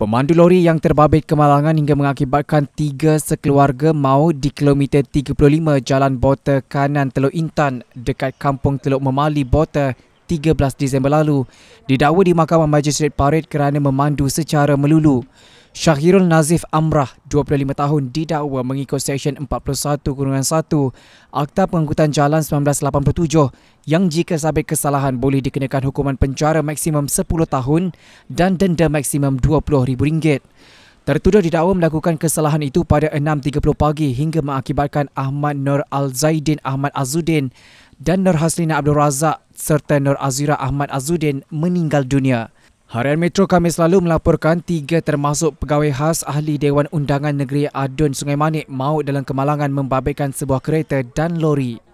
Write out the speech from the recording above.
Pemandu lori yang terbabit kemalangan hingga mengakibatkan tiga sekeluarga maut di kilometer 35 Jalan Bota Kanan Teluk Intan dekat Kampung Teluk Memali Bota 13 Disember lalu didakwa di Mahkamah Majistret Parit kerana memandu secara melulu. Syahirul Nazif Amrah, 25 tahun, didakwa mengikut Seksyen 41-1 Akta Pengangkutan Jalan 1987 yang jika sabit kesalahan boleh dikenakan hukuman penjara maksimum 10 tahun dan denda maksimum RM20,000. Tertuduh didakwa melakukan kesalahan itu pada 6.30 pagi hingga mengakibatkan Ahmad Nur Al-Zaidin Ahmad Azuddin dan Nur Haslina Abdul Razak serta Nur Azira Ahmad Azuddin meninggal dunia. Harian Metro kami selalu melaporkan tiga termasuk pegawai khas ahli Dewan Undangan Negeri Adun Sungai Manik maut dalam kemalangan membabitkan sebuah kereta dan lori.